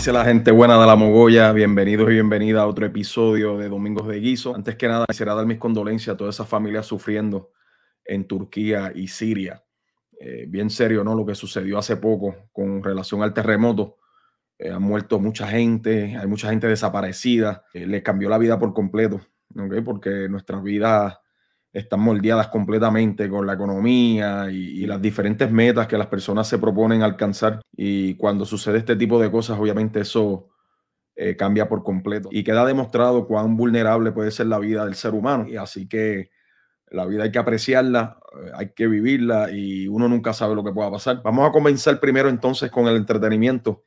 dice la gente buena de la Mogoya? Bienvenidos y bienvenida a otro episodio de Domingos de Guiso. Antes que nada, quisiera dar mis condolencias a todas esas familias sufriendo en Turquía y Siria. Eh, bien serio, ¿no? Lo que sucedió hace poco con relación al terremoto. Eh, han muerto mucha gente, hay mucha gente desaparecida. Eh, le cambió la vida por completo, ¿ok? Porque nuestras vidas están moldeadas completamente con la economía y, las diferentes metas que las personas se proponen alcanzar. Y cuando sucede este tipo de cosas, obviamente eso eh, cambia por completo. Y queda demostrado cuán vulnerable puede ser la vida del ser humano. Y así que la vida hay que apreciarla, eh, hay que vivirla y uno nunca sabe lo que pueda pasar. Vamos a comenzar primero entonces con el entretenimiento.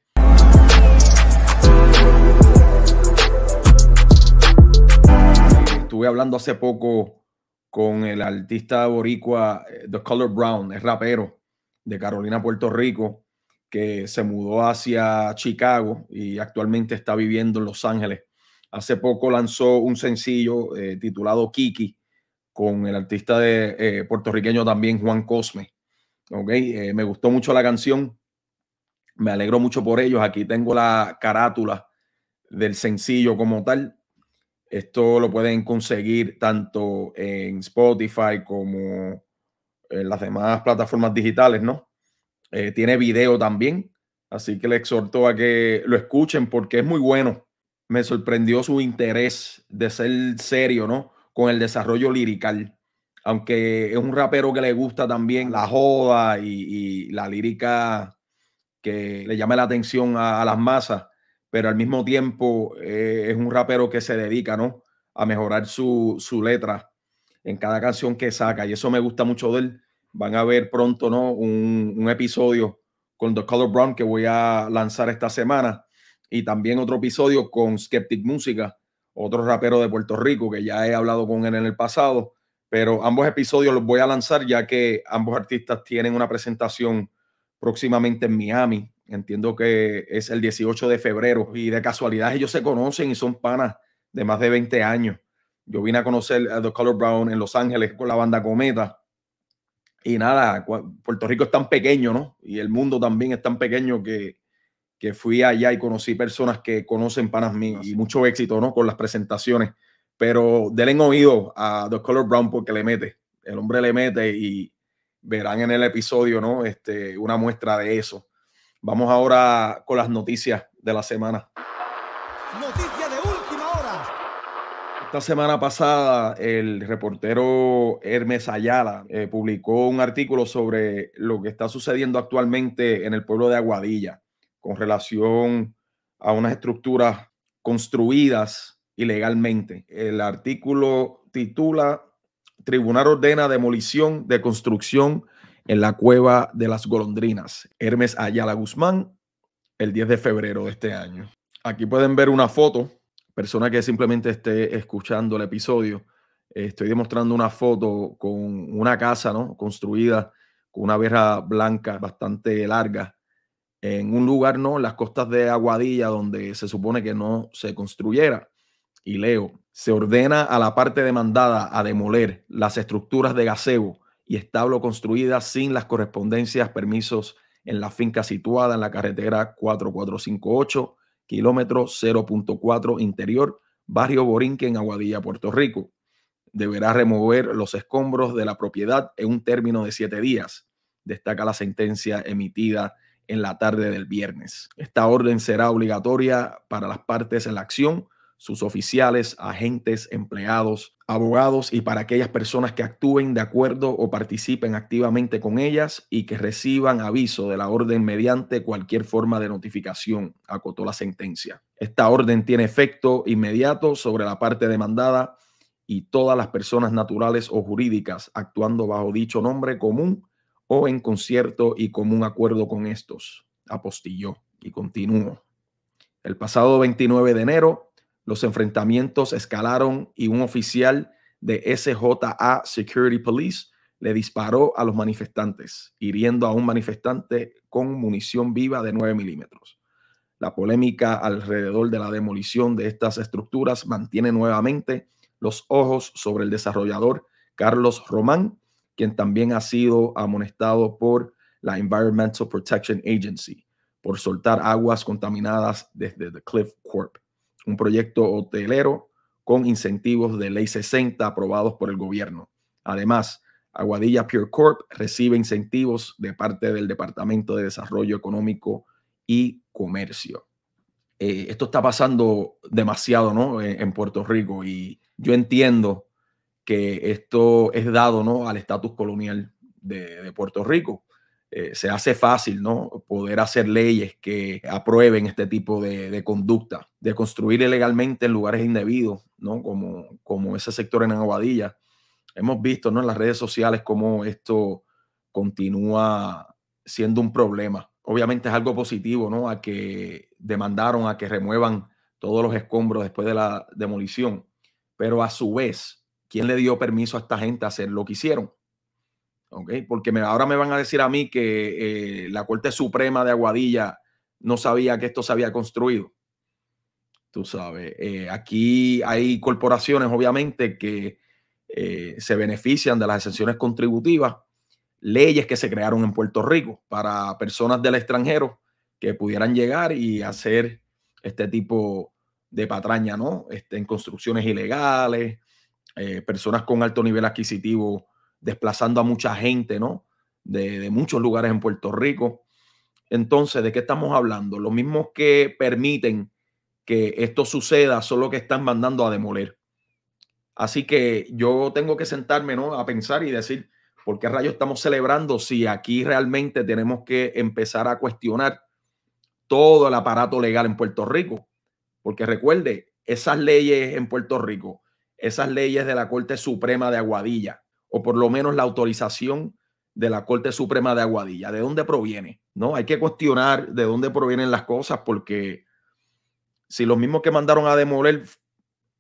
Estuve hablando hace poco con el artista boricua eh, The Color Brown, es rapero de Carolina, Puerto Rico, que se mudó hacia Chicago y actualmente está viviendo en Los Ángeles. Hace poco lanzó un sencillo eh, titulado Kiki con el artista de, eh, puertorriqueño también Juan Cosme. Okay, me gustó mucho la canción, me alegro mucho por ellos. Aquí tengo la carátula del sencillo como tal. Esto lo pueden conseguir tanto en Spotify como en las demás plataformas digitales, ¿no? Eh, tiene video también, así que le exhorto a que lo escuchen porque es muy bueno. Me sorprendió su interés de ser serio, ¿no? Con el desarrollo lirical. Aunque es un rapero que le gusta también la joda y, la lírica que le llama la atención a las masas pero al mismo tiempo eh, es un rapero que se dedica, ¿no? A mejorar su, letra en cada canción que saca. Y eso me gusta mucho de él. Van a ver pronto, ¿no? Un, un episodio con The Color Brown que voy a lanzar esta semana. Y también otro episodio con Skeptic Música, otro rapero de Puerto Rico que ya he hablado con él en el pasado. Pero ambos episodios los voy a lanzar ya que ambos artistas tienen una presentación próximamente en Miami Entiendo que es el 18 de febrero y de casualidad ellos se conocen y son panas de más de 20 años. Yo vine a conocer a The Color Brown en Los Ángeles con la banda Cometa. Y nada, Puerto Rico es tan pequeño, ¿no? Y el mundo también es tan pequeño que, que fui allá y conocí personas que conocen panas mí y mucho éxito, ¿no? Con las presentaciones. Pero denle oído a The Color Brown porque le mete. El hombre le mete y verán en el episodio, ¿no? Este, una muestra de eso. Vamos ahora con las noticias de la semana. Noticias de última hora. Esta semana pasada, el reportero Hermes Ayala eh, publicó un artículo sobre lo que está sucediendo actualmente en el pueblo de Aguadilla con relación a unas estructuras construidas ilegalmente. El artículo titula Tribunal ordena demolición de construcción en la cueva de las golondrinas, Hermes Ayala Guzmán, el 10 de febrero de este año. Aquí pueden ver una foto, persona que simplemente esté escuchando el episodio. Estoy demostrando una foto con una casa, ¿no? Construida con una verja blanca bastante larga en un lugar, ¿no? las costas de Aguadilla, donde se supone que no se construyera. Y leo, se ordena a la parte demandada a demoler las estructuras de gaseo y establo construida sin las correspondencias permisos en la finca situada en la carretera 4458, kilómetro 0.4 interior, barrio Borinque en Aguadilla, Puerto Rico. Deberá remover los escombros de la propiedad en un término de siete días, destaca la sentencia emitida en la tarde del viernes. Esta orden será obligatoria para las partes en la acción sus oficiales, agentes, empleados, abogados y para aquellas personas que actúen de acuerdo o participen activamente con ellas y que reciban aviso de la orden mediante cualquier forma de notificación, acotó la sentencia. Esta orden tiene efecto inmediato sobre la parte demandada y todas las personas naturales o jurídicas actuando bajo dicho nombre común o en concierto y común acuerdo con estos, apostilló y continuó. El pasado 29 de enero, los enfrentamientos escalaron y un oficial de SJA Security Police le disparó a los manifestantes, hiriendo a un manifestante con munición viva de 9 milímetros. La polémica alrededor de la demolición de estas estructuras mantiene nuevamente los ojos sobre el desarrollador Carlos Román, quien también ha sido amonestado por la Environmental Protection Agency por soltar aguas contaminadas desde The Cliff Corp un proyecto hotelero con incentivos de ley 60 aprobados por el gobierno. Además, Aguadilla Pure Corp recibe incentivos de parte del Departamento de Desarrollo Económico y Comercio. Eh, esto está pasando demasiado eh, en, Puerto Rico y yo entiendo que esto es dado ¿no? al estatus colonial de Puerto Rico eh, se hace fácil, ¿no? Poder hacer leyes que aprueben este tipo de, conducta, de construir ilegalmente en lugares indebidos, ¿no? Como, como ese sector en Aguadilla. Hemos visto, ¿no? En las redes sociales cómo esto continúa siendo un problema. Obviamente es algo positivo, ¿no? A que demandaron a que remuevan todos los escombros después de la demolición, pero a su vez, ¿quién le dio permiso a esta gente a hacer lo que hicieron? porque ahora me van a decir a mí que eh, la Corte Suprema de Aguadilla no sabía que esto se había construido. Tú sabes, eh, aquí hay corporaciones, obviamente, que eh, se benefician de las exenciones contributivas, leyes que se crearon en Puerto Rico para personas del extranjero que pudieran llegar y hacer este tipo de patraña, ¿no? Este, en construcciones ilegales, personas con alto nivel adquisitivo desplazando a mucha gente, ¿no? De, muchos lugares en Puerto Rico. Entonces, ¿de qué estamos hablando? Los mismos que permiten que esto suceda son los que están mandando a demoler. Así que yo tengo que sentarme ¿no? a pensar y decir, ¿por qué rayos estamos celebrando si aquí realmente tenemos que empezar a cuestionar todo el aparato legal en Puerto Rico? Porque recuerde, esas leyes en Puerto Rico, esas leyes de la Corte Suprema de Aguadilla, o por lo menos la autorización de la Corte Suprema de Aguadilla. ¿De dónde proviene? ¿No? Hay que cuestionar de dónde provienen las cosas porque si los mismos que mandaron a demoler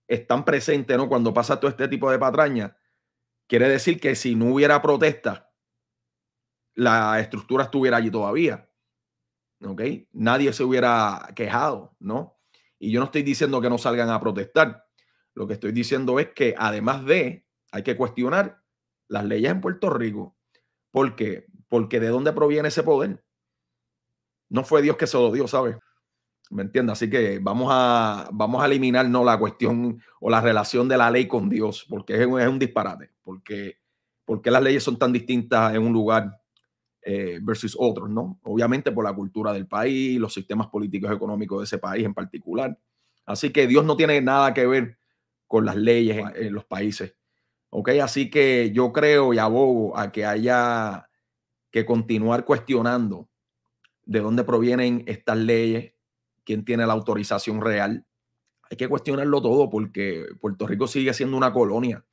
están presentes, ¿no? Cuando pasa todo este tipo de patraña, quiere decir que si no hubiera protesta, la estructura estuviera allí todavía. ¿Ok? Nadie se hubiera quejado, ¿no? Y yo no estoy diciendo que no salgan a protestar. Lo que estoy diciendo es que además de, hay que cuestionar las leyes en Puerto Rico. ¿Por qué? Porque de dónde proviene ese poder. No fue Dios que se lo dio, ¿sabes? ¿Me entiendes? Así que vamos a, vamos a eliminar no la cuestión o la relación de la ley con Dios, porque es un, disparate, porque, porque las leyes son tan distintas en un lugar eh, versus otros, ¿no? Obviamente por la cultura del país, los sistemas políticos y económicos de ese país en particular. Así que Dios no tiene nada que ver con las leyes en los países ¿Ok? Así que yo creo y abogo a que haya que continuar cuestionando de dónde provienen estas leyes, quién tiene la autorización real. Hay que cuestionarlo todo porque Puerto Rico sigue siendo una colonia,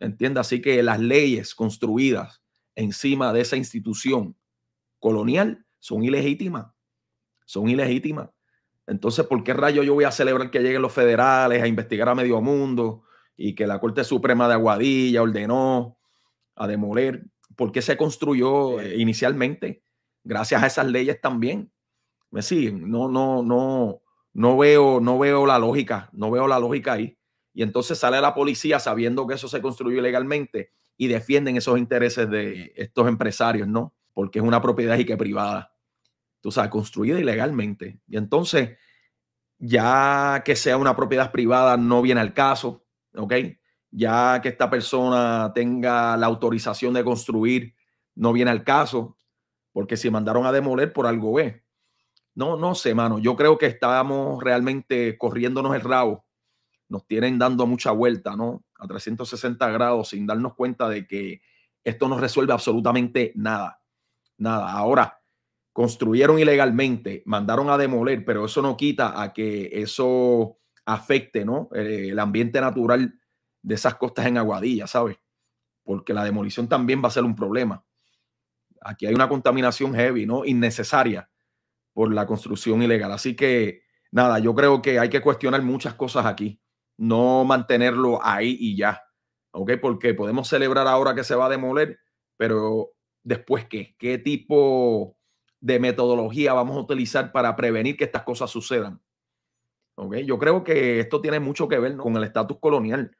Entienda, Así que las leyes construidas encima de esa institución colonial son ilegítimas, son ilegítimas. Entonces, ¿por qué rayo yo voy a celebrar que lleguen los federales a investigar a medio mundo? y que la Corte Suprema de Aguadilla ordenó a demoler, porque se construyó eh, inicialmente? Gracias a esas leyes también. ¿Me siguen? No, no, no, no veo, no veo la lógica, no veo la lógica ahí. Y entonces sale la policía sabiendo que eso se construyó ilegalmente y defienden esos intereses de estos empresarios, ¿no? Porque es una propiedad y que privada. Tú sabes, construida ilegalmente. Y entonces, ya que sea una propiedad privada, no viene al caso ¿ok? Ya que esta persona tenga la autorización de construir, no viene al caso, porque si mandaron a demoler por algo es. No, no sé, mano. Yo creo que estamos realmente corriéndonos el rabo. Nos tienen dando mucha vuelta, ¿no? A 360 grados sin darnos cuenta de que esto no resuelve absolutamente nada. Nada. Ahora, construyeron ilegalmente, mandaron a demoler, pero eso no quita a que eso afecte ¿no? el ambiente natural de esas costas en Aguadilla, ¿sabes? Porque la demolición también va a ser un problema. Aquí hay una contaminación heavy, ¿no? Innecesaria por la construcción ilegal. Así que, nada, yo creo que hay que cuestionar muchas cosas aquí, no mantenerlo ahí y ya, ¿ok? Porque podemos celebrar ahora que se va a demoler, pero después qué? ¿Qué tipo de metodología vamos a utilizar para prevenir que estas cosas sucedan? ¿okay? Yo creo que esto tiene mucho que ver con el estatus colonial,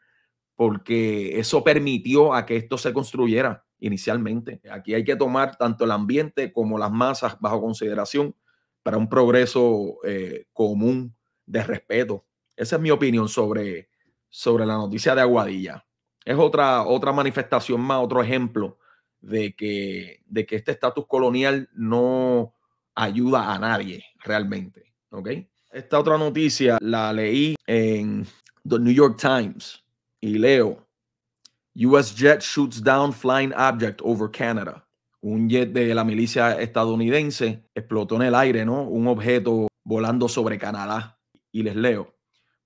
porque eso permitió a que esto se construyera inicialmente. Aquí hay que tomar tanto el ambiente como las masas bajo consideración para un progreso eh, común de respeto. Esa es mi opinión sobre, sobre la noticia de Aguadilla. Es otra, otra manifestación más, otro ejemplo de que, de que este estatus colonial no ayuda a nadie realmente. ¿okay? Esta otra noticia la leí en The New York Times y leo, US jet shoots down flying object over Canada. Un jet de la milicia estadounidense explotó en el aire, ¿no? Un objeto volando sobre Canadá. Y les leo.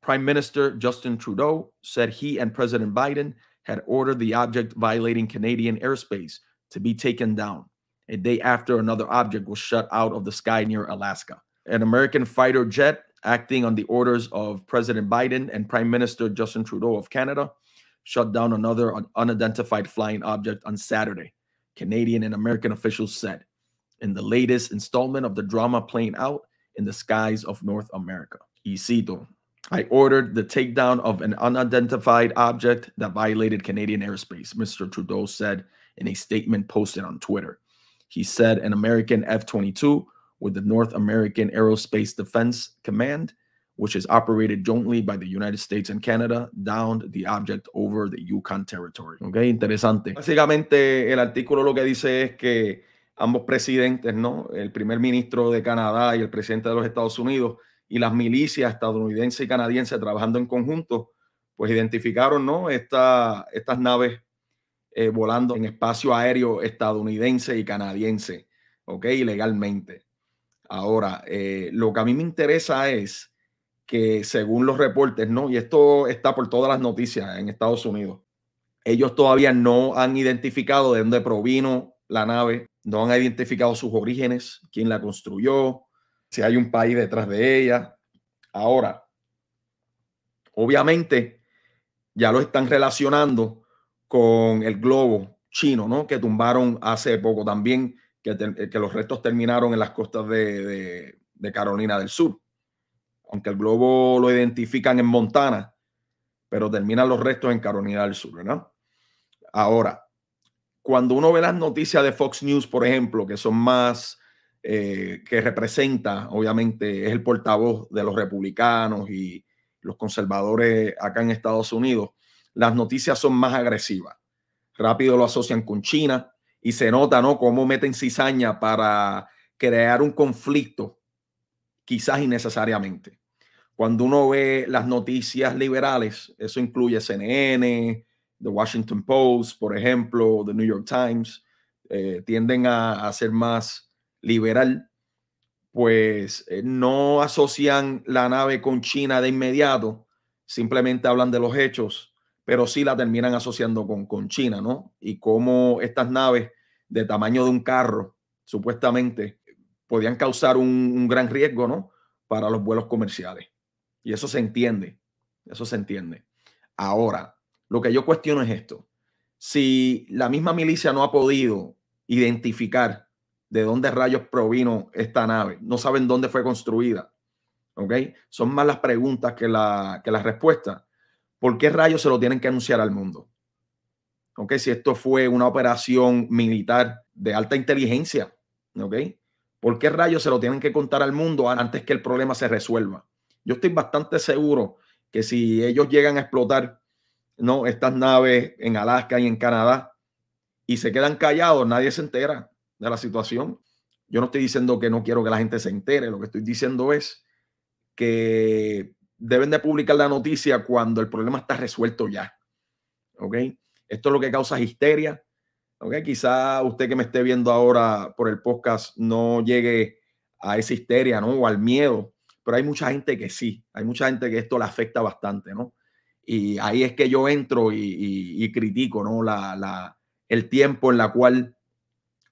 Prime Minister Justin Trudeau said he and President Biden had ordered the object violating Canadian airspace to be taken down a day after another object was shut out of the sky near Alaska an American fighter jet acting on the orders of President Biden and Prime Minister Justin Trudeau of Canada shut down another unidentified flying object on Saturday, Canadian and American officials said, in the latest installment of the drama playing out in the skies of North America. I ordered the takedown of an unidentified object that violated Canadian airspace, Mr. Trudeau said in a statement posted on Twitter. He said an American F 22 with the North American Aerospace Defense Command, which is operated jointly by the United States and Canada, downed the object over the Yukon Territory. Ok, interesante. Básicamente, el artículo lo que dice es que ambos presidentes, ¿no? El primer ministro de Canadá y el presidente de los Estados Unidos y las milicias estadounidenses y canadiense trabajando en conjunto, pues identificaron, ¿no? estas naves eh, volando en espacio aéreo estadounidense y canadiense, ¿ok? Ilegalmente. Ahora, eh, lo que a mí me interesa es que según los reportes, ¿no? Y esto está por todas las noticias en Estados Unidos. Ellos todavía no han identificado de dónde provino la nave, no han identificado sus orígenes, quién la construyó, si hay un país detrás de ella. Ahora, obviamente, ya lo están relacionando con el globo chino, ¿no? Que tumbaron hace poco. También eh, que, los restos terminaron en las costas de, Carolina del Sur. Aunque el globo lo identifican en Montana, pero terminan los restos en Carolina del Sur, ¿verdad? Ahora, cuando uno ve las noticias de Fox News, por ejemplo, que son más, eh, que representa, obviamente, es el portavoz de los republicanos y los conservadores acá en Estados Unidos, las noticias son más agresivas. Rápido lo asocian con China, y se nota, ¿no? Cómo meten cizaña para crear un conflicto, quizás innecesariamente. Cuando uno ve las noticias liberales, eso incluye CNN, The Washington Post, por ejemplo, The New York Times, eh, tienden a, ser más liberal, pues eh, no asocian la nave con China de inmediato, simplemente hablan de los hechos pero sí la terminan asociando con, con China, ¿no? Y cómo estas naves de tamaño de un carro, supuestamente, podían causar un, gran riesgo, ¿no? Para los vuelos comerciales. Y eso se entiende, eso se entiende. Ahora, lo que yo cuestiono es esto. Si la misma milicia no ha podido identificar de dónde rayos provino esta nave, no saben dónde fue construida, ¿ok? Son más las preguntas que, la, que las respuestas. ¿por qué rayos se lo tienen que anunciar al mundo? ¿Ok? Si esto fue una operación militar de alta inteligencia, ¿ok? ¿Por qué rayos se lo tienen que contar al mundo antes que el problema se resuelva? Yo estoy bastante seguro que si ellos llegan a explotar ¿no? estas naves en Alaska y en Canadá y se quedan callados, nadie se entera de la situación. Yo no estoy diciendo que no quiero que la gente se entere, lo que estoy diciendo es que deben de publicar la noticia cuando el problema está resuelto ya. ¿Ok? Esto es lo que causa histeria. ¿Ok? Quizá usted que me esté viendo ahora por el podcast no llegue a esa histeria, ¿no? O al miedo. Pero hay mucha gente que sí. Hay mucha gente que esto le afecta bastante, ¿no? Y ahí es que yo entro y, critico, ¿no? La, el tiempo en la cual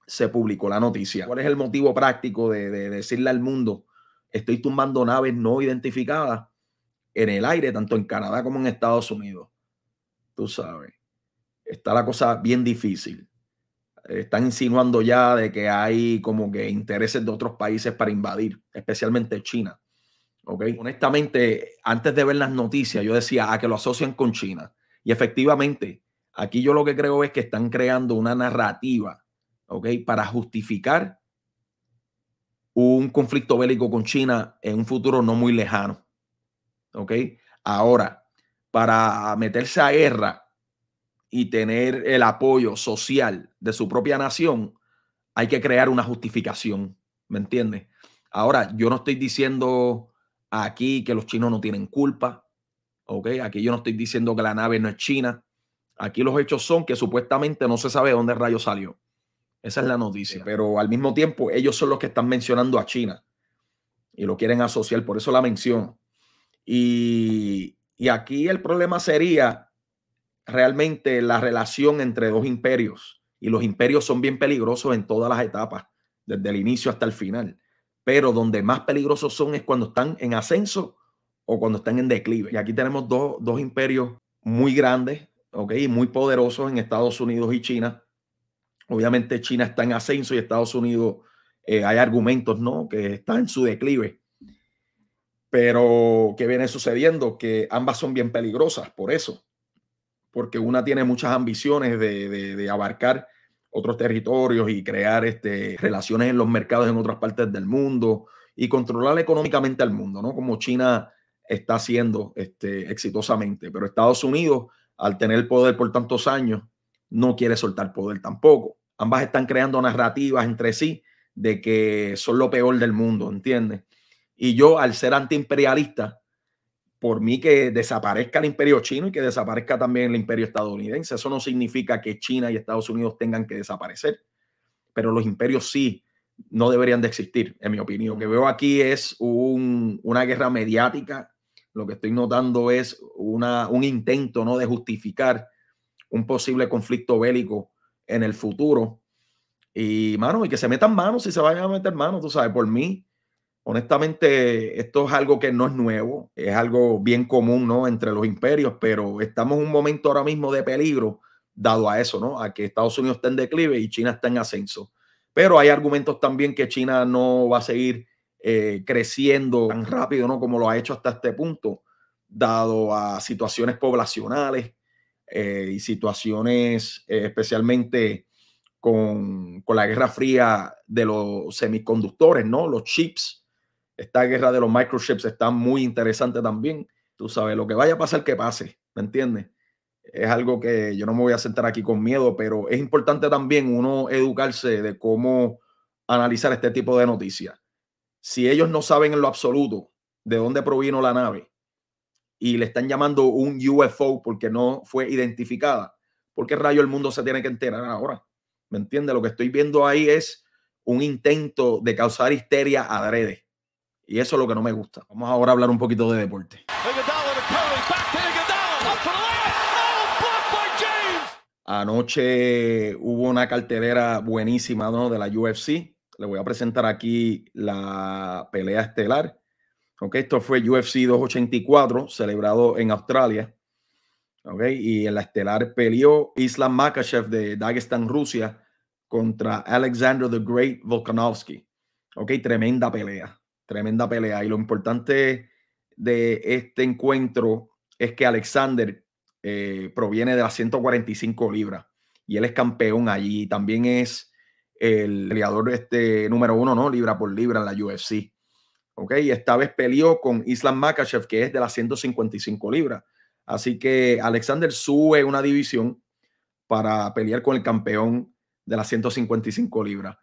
se publicó la noticia. ¿Cuál es el motivo práctico de, de decirle al mundo, estoy tumbando naves no identificadas en el aire, tanto en Canadá como en Estados Unidos. Tú sabes, está la cosa bien difícil. Están insinuando ya de que hay como que intereses de otros países para invadir, especialmente China. Honestamente, antes de ver las noticias, yo decía, a ah, que lo asocian con China. Y efectivamente, aquí yo lo que creo es que están creando una narrativa, ¿ok? Para justificar un conflicto bélico con China en un futuro no muy lejano. ¿ok? Ahora, para meterse a guerra y tener el apoyo social de su propia nación, hay que crear una justificación, ¿me entiendes? Ahora, yo no estoy diciendo aquí que los chinos no tienen culpa, ¿ok? Aquí yo no estoy diciendo que la nave no es china. Aquí los hechos son que supuestamente no se sabe dónde el rayo salió. Esa es la noticia. Pero al mismo tiempo, ellos son los que están mencionando a China y lo quieren asociar, por eso la menciono. Y, aquí el problema sería realmente la relación entre dos imperios. Y los imperios son bien peligrosos en todas las etapas, desde el inicio hasta el final. Pero donde más peligrosos son es cuando están en ascenso o cuando están en declive. Y aquí tenemos dos, imperios muy grandes, y Muy poderosos en Estados Unidos y China. Obviamente China está en ascenso y Estados Unidos eh, hay argumentos, ¿no? Que está en su declive. Pero, ¿qué viene sucediendo? Que ambas son bien peligrosas por eso, porque una tiene muchas ambiciones de, abarcar otros territorios y crear este, relaciones en los mercados en otras partes del mundo y controlar económicamente al mundo, ¿no? Como China está haciendo este, exitosamente. Pero Estados Unidos, al tener poder por tantos años, no quiere soltar poder tampoco. Ambas están creando narrativas entre sí de que son lo peor del mundo, ¿entiendes? Y yo, al ser antiimperialista, por mí que desaparezca el imperio chino y que desaparezca también el imperio estadounidense. Eso no significa que China y Estados Unidos tengan que desaparecer, pero los imperios sí no deberían de existir, en mi opinión. Lo que veo aquí es un, una guerra mediática. Lo que estoy notando es una, un intento ¿no? de justificar un posible conflicto bélico en el futuro. Y, mano, y que se metan manos si se vayan a meter manos, tú sabes, por mí Honestamente, esto es algo que no es nuevo, es algo bien común, ¿no? Entre los imperios, pero estamos en un momento ahora mismo de peligro dado a eso, ¿no? A que Estados Unidos está en declive y China está en ascenso. Pero hay argumentos también que China no va a seguir eh, creciendo tan rápido, ¿no? Como lo ha hecho hasta este punto, dado a situaciones poblacionales eh, y situaciones eh, especialmente con, con, la Guerra Fría de los semiconductores, ¿no? Los chips esta guerra de los microchips está muy interesante también. Tú sabes, lo que vaya a pasar, que pase, ¿me entiendes? Es algo que yo no me voy a sentar aquí con miedo, pero es importante también uno educarse de cómo analizar este tipo de noticias. Si ellos no saben en lo absoluto de dónde provino la nave y le están llamando un UFO porque no fue identificada, ¿por qué rayo el mundo se tiene que enterar ahora? ¿Me entiendes? Lo que estoy viendo ahí es un intento de causar histeria adrede. Y eso es lo que no me gusta. Vamos ahora a hablar un poquito de deporte. Oh, Anoche hubo una cartelera buenísima de la UFC. Le voy a presentar aquí la pelea estelar. Okay, esto fue UFC 284, celebrado en Australia. Okay, y en la estelar peleó Islam Makachev de Dagestan, Rusia, contra Alexander the Great Volkanovski. Okay, tremenda pelea. Tremenda pelea. Y lo importante de este encuentro es que Alexander eh, proviene de las 145 libras y él es campeón allí. También es el peleador este, número uno, ¿no? Libra por libra en la UFC. ¿Ok? Y esta vez peleó con Islam Makachev, que es de las 155 libras. Así que Alexander sube una división para pelear con el campeón de las 155 libras.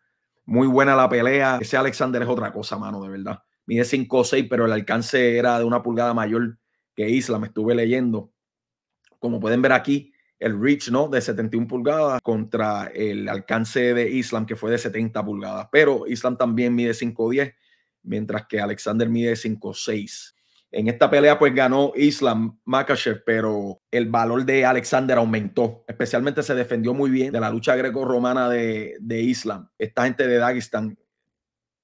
Muy buena la pelea. Ese Alexander es otra cosa, mano, de verdad. Mide 5'6", pero el alcance era de una pulgada mayor que Islam. estuve leyendo. Como pueden ver aquí, el reach ¿no? de 71 pulgadas contra el alcance de Islam que fue de 70 pulgadas. Pero Islam también mide 5'10, mientras que Alexander mide 5'6. En esta pelea pues ganó Islam Makachev, pero el valor de Alexander aumentó. Especialmente se defendió muy bien de la lucha greco-romana de, Islam. Esta gente de Dagestán,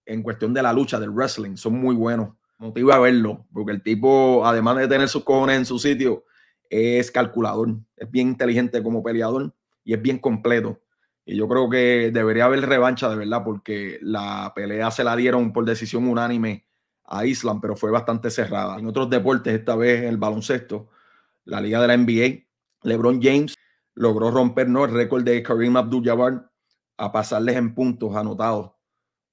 en cuestión de la lucha, del wrestling, son muy buenos. Motivo a verlo, porque el tipo, además de tener sus cojones en su sitio, es calculador, es bien inteligente como peleador y es bien completo. Y yo creo que debería haber revancha de verdad, porque la pelea se la dieron por decisión unánime a Island, pero fue bastante cerrada. En otros deportes, esta vez en el baloncesto, la liga de la NBA, LeBron James logró romper ¿no? el récord de Kareem Abdul-Jabbar a pasarles en puntos anotados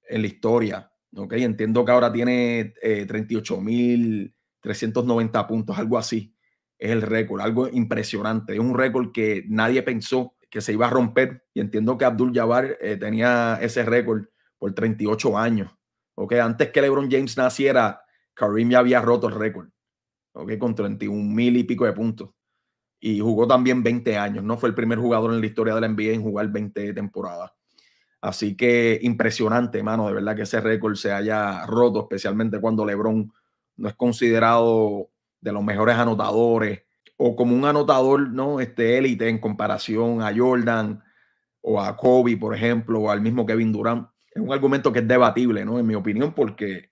en la historia. ¿okay? Entiendo que ahora tiene eh, 38.390 puntos, algo así. Es el récord, algo impresionante. Es un récord que nadie pensó que se iba a romper. Y entiendo que Abdul Jabbar eh, tenía ese récord por 38 años. Okay, antes que LeBron James naciera, Kareem ya había roto el récord. con 31 mil y pico de puntos. Y jugó también 20 años. No fue el primer jugador en la historia de la NBA en jugar 20 temporadas. Así que impresionante, mano, de verdad que ese récord se haya roto, especialmente cuando LeBron no es considerado de los mejores anotadores o como un anotador, ¿no? Este élite en comparación a Jordan o a Kobe, por ejemplo, o al mismo Kevin Durant es un argumento que es debatible, ¿no? En mi opinión, porque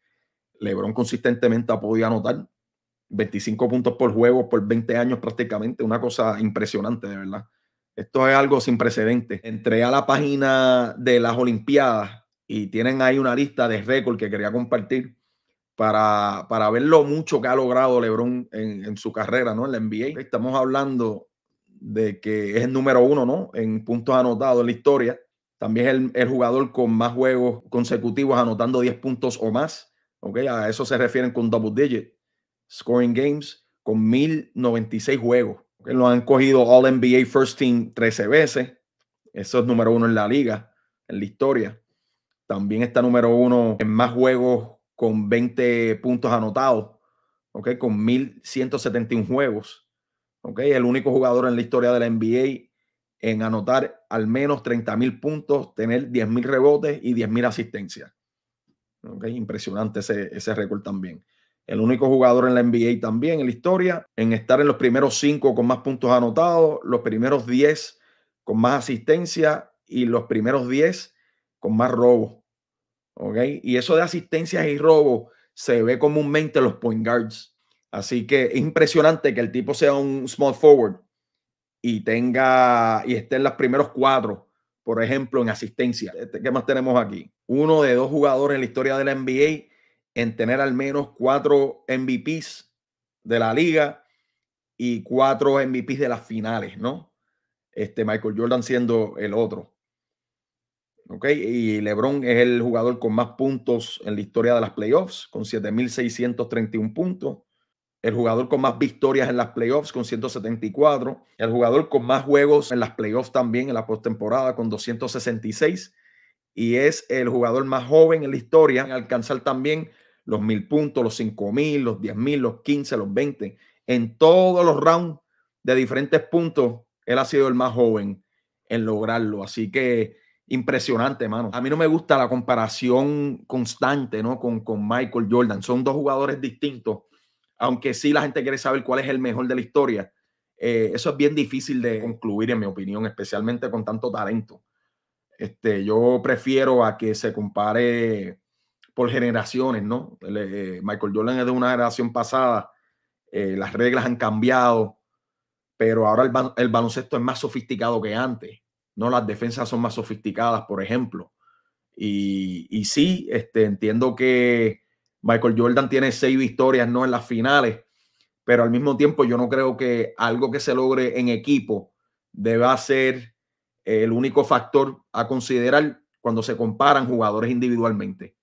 LeBron consistentemente ha podido anotar 25 puntos por juego por 20 años prácticamente, una cosa impresionante, de verdad. Esto es algo sin precedentes. Entré a la página de las Olimpiadas y tienen ahí una lista de récord que quería compartir para, para ver lo mucho que ha logrado LeBron en, en su carrera, ¿no? En la NBA. Estamos hablando de que es el número uno, ¿no? En puntos anotados en la historia también es el, jugador con más juegos consecutivos anotando 10 puntos o más. A eso se refieren con double digit. Scoring games con 1096 juegos. Lo han cogido All NBA First Team 13 veces. Eso es número uno en la liga, en la historia. También está número uno en más juegos con 20 puntos anotados. Con 1171 juegos. El único jugador en la historia de la NBA en anotar al menos 30 mil puntos, tener 10 mil rebotes y 10 mil asistencias. Okay, impresionante ese, ese récord también. El único jugador en la NBA también en la historia en estar en los primeros 5 con más puntos anotados, los primeros 10 con más asistencia y los primeros 10 con más robos. Okay? Y eso de asistencias y robos se ve comúnmente en los point guards. Así que es impresionante que el tipo sea un small forward y tenga y esté en los primeros cuatro, por ejemplo, en asistencia. Este, ¿Qué más tenemos aquí? Uno de dos jugadores en la historia de la NBA en tener al menos cuatro MVPs de la liga y cuatro MVPs de las finales, ¿no? Este Michael Jordan siendo el otro. ¿Ok? Y LeBron es el jugador con más puntos en la historia de las playoffs, con 7.631 puntos el jugador con más victorias en las playoffs con 174, el jugador con más juegos en las playoffs también en la postemporada con 266 y es el jugador más joven en la historia en alcanzar también los mil puntos, los cinco mil, los diez mil, los 15, los 20. En todos los rounds de diferentes puntos, él ha sido el más joven en lograrlo. Así que impresionante, hermano. A mí no me gusta la comparación constante, ¿no? Con, con Michael Jordan. Son dos jugadores distintos aunque sí la gente quiere saber cuál es el mejor de la historia. Eh, eso es bien difícil de concluir, en mi opinión, especialmente con tanto talento. Este, yo prefiero a que se compare por generaciones, ¿no? Eh, Michael Jordan es de una generación pasada, eh, las reglas han cambiado, pero ahora el, baloncesto es más sofisticado que antes, ¿no? Las defensas son más sofisticadas, por ejemplo. Y, y sí, este, entiendo que Michael Jordan tiene seis victorias, no en las finales, pero al mismo tiempo yo no creo que algo que se logre en equipo deba ser eh, el único factor a considerar cuando se comparan jugadores individualmente.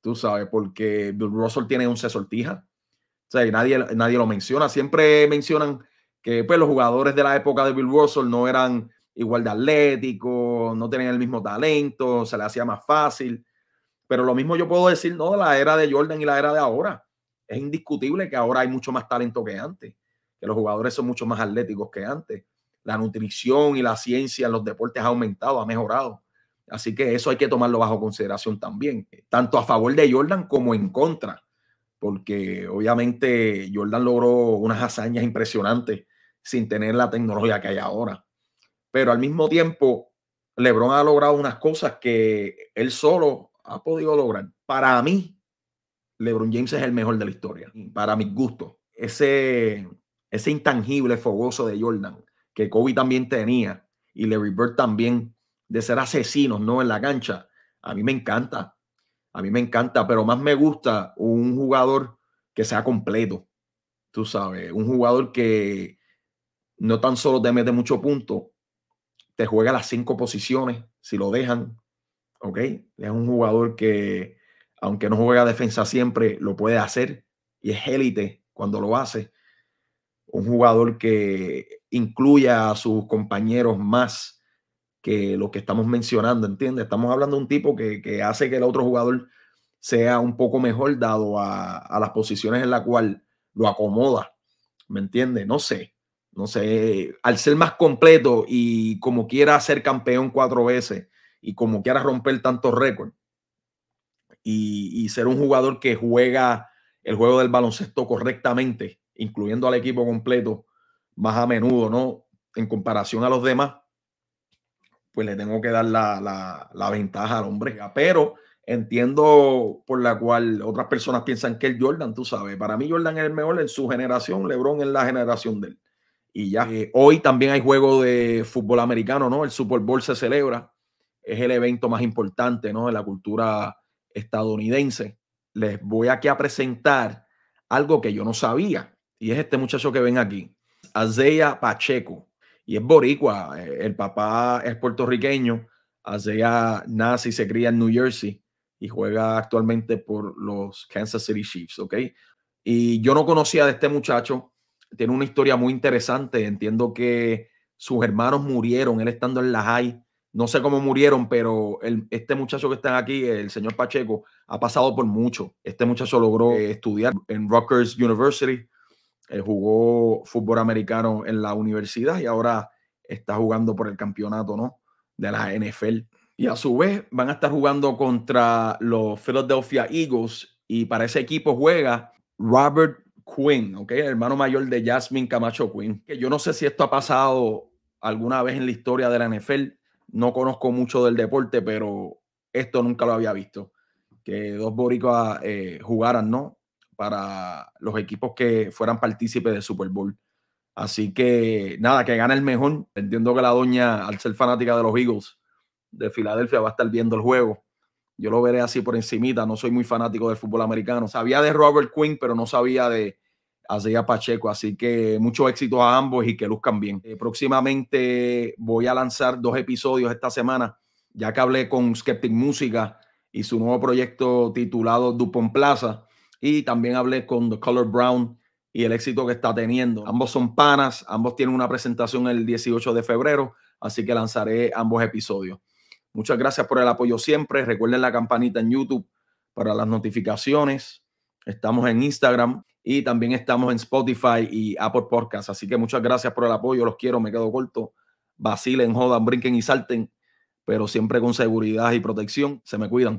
Tú sabes, porque Bill Russell tiene 11 sortijas. O sea, nadie, nadie lo menciona. Siempre mencionan que pues, los jugadores de la época de Bill Russell no eran igual de atléticos, no tenían el mismo talento, se le hacía más fácil. Pero lo mismo yo puedo decir, no, de la era de Jordan y la era de ahora. Es indiscutible que ahora hay mucho más talento que antes, que los jugadores son mucho más atléticos que antes. La nutrición y la ciencia en los deportes ha aumentado, ha mejorado. Así que eso hay que tomarlo bajo consideración también, eh, tanto a favor de Jordan como en contra, porque obviamente Jordan logró unas hazañas impresionantes sin tener la tecnología que hay ahora. Pero al mismo tiempo, LeBron ha logrado unas cosas que él solo ha podido lograr. Para mí, LeBron James es el mejor de la historia. Mm. Para mis gustos, ese, ese intangible fogoso de Jordan que Kobe también tenía y Larry Bird también de ser asesinos, ¿no? En la cancha. A mí me encanta. A mí me encanta, pero más me gusta un jugador que sea completo. Tú sabes, un jugador que no tan solo te mete mucho punto, te juega las cinco posiciones, si lo dejan, es un jugador que, aunque no juega defensa siempre, lo puede hacer y es élite cuando lo hace. Un jugador que incluya a sus compañeros más que lo que estamos mencionando, ¿entiende? Estamos hablando de un tipo que, hace que el otro jugador sea un poco mejor dado a, a las posiciones en las cuales lo acomoda, ¿me entiendes? No sé, no sé, al ser más completo y como quiera ser campeón cuatro veces, y como quiera romper tantos récords y, ser un jugador que juega el juego del baloncesto correctamente, incluyendo al equipo completo más a menudo, ¿no? En comparación a los demás, pues le tengo que dar la, ventaja al hombre. Pero entiendo por la cual otras personas piensan que el Jordan, tú sabes, para mí Jordan es el mejor en su generación, LeBron en la generación de él. Y ya, hoy también hay juego de fútbol americano, ¿no? El Super Bowl se celebra es el evento más importante ¿no? de la cultura estadounidense. Les voy aquí a presentar algo que yo no sabía, y es este muchacho que ven aquí, Azea Pacheco, y es boricua, eh, el papá es puertorriqueño, Azea nace y se cría en New Jersey y juega actualmente por los Kansas City Chiefs, ¿ok? Y yo no conocía de este muchacho, tiene una historia muy interesante, entiendo que sus hermanos murieron, él estando en la high, no sé cómo murieron, pero este muchacho que está aquí, el señor Pacheco, ha pasado por mucho. Este muchacho logró eh, estudiar en Rutgers University, eh, jugó fútbol americano en la universidad y ahora está jugando por el campeonato ¿no? de la NFL. Y a su vez van a estar jugando contra los Philadelphia Eagles y para ese equipo juega Robert Quinn, el hermano mayor de Jasmine Camacho Quinn. Que yo no sé si esto ha pasado alguna vez en la historia de la NFL no conozco mucho del deporte, pero esto nunca lo había visto. Que dos boricuas eh, jugaran, ¿no? Para los equipos que fueran partícipes del Super Bowl. Así que nada, que gane el mejor. Entiendo que la doña, al ser fanática de los Eagles de Filadelfia, va a estar viendo el juego. Yo lo veré así por encimita, no soy muy fanático del fútbol americano. Sabía de Robert Quinn, pero no sabía de, así Pacheco. Así que mucho éxito a ambos y que luzcan bien. Eh, próximamente voy a lanzar dos episodios esta semana, ya que hablé con Skeptic Música y su nuevo proyecto titulado Dupont Plaza. Y también hablé con The Color Brown y el éxito que está teniendo. Ambos son panas, ambos tienen una presentación el 18 de febrero, así que lanzaré ambos episodios. Muchas gracias por el apoyo siempre. Recuerden la campanita en YouTube para las notificaciones. Estamos en Instagram y también estamos en Spotify y Apple Podcasts. Así que muchas gracias por el apoyo. Los quiero, me quedo corto. Vacilen, jodan, brinquen y salten, pero siempre con seguridad y protección. Se me cuidan.